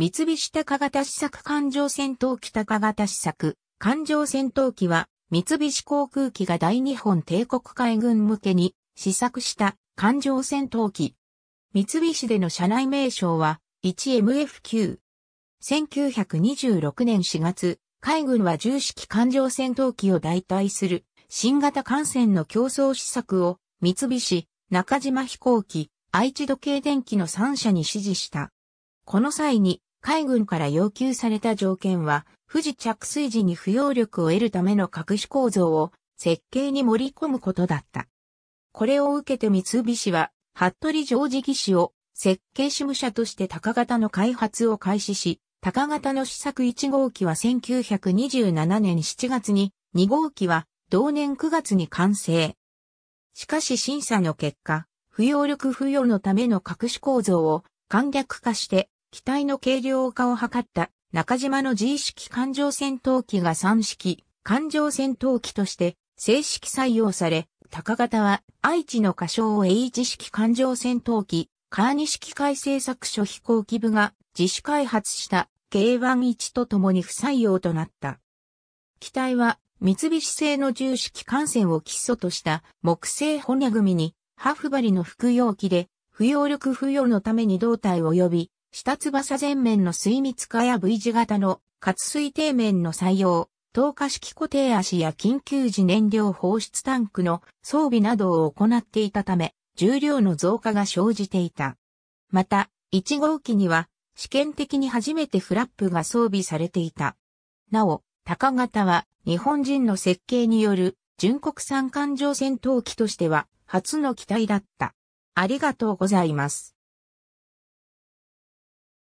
三菱高型試作艦上戦闘機高型試作艦上戦闘機は三菱航空機が大日本帝国海軍向けに試作した艦上戦闘機。三菱での社内名称は 1MFQ。1926年4月、海軍は重式艦上戦闘機を代替する新型艦船の競争施策を三菱、中島飛行機、愛知時計電機の3社に指示した。この際に海軍から要求された条件は、富士着水時に不要力を得るための隠し構造を設計に盛り込むことだった。これを受けて三菱は、服部常時技師を設計主務者として高型の開発を開始し、高型の試作1号機は1927年7月に、2号機は同年9月に完成。しかし審査の結果、不要力不要のための隠し構造を簡略化して機体の軽量化を図った中島の G 式艦上戦闘機が3式艦上戦闘機として正式採用され、高型は愛知の仮称 H 式艦上戦闘機、カーニ式海製作所飛行機部が自主開発した K11 と共に不採用となった。機体は三菱製の重式艦船を基礎とした木製骨組みにハフバリの服用機で、不要力不要のために胴体及び下翼前面の水密化や V 字型の活水底面の採用、透過式固定足や緊急時燃料放出タンクの装備などを行っていたため、重量の増加が生じていた。また、1号機には、試験的に初めてフラップが装備されていた。なお、高型は日本人の設計による純国産環状戦闘機としては初の機体だった。ありがとうございます。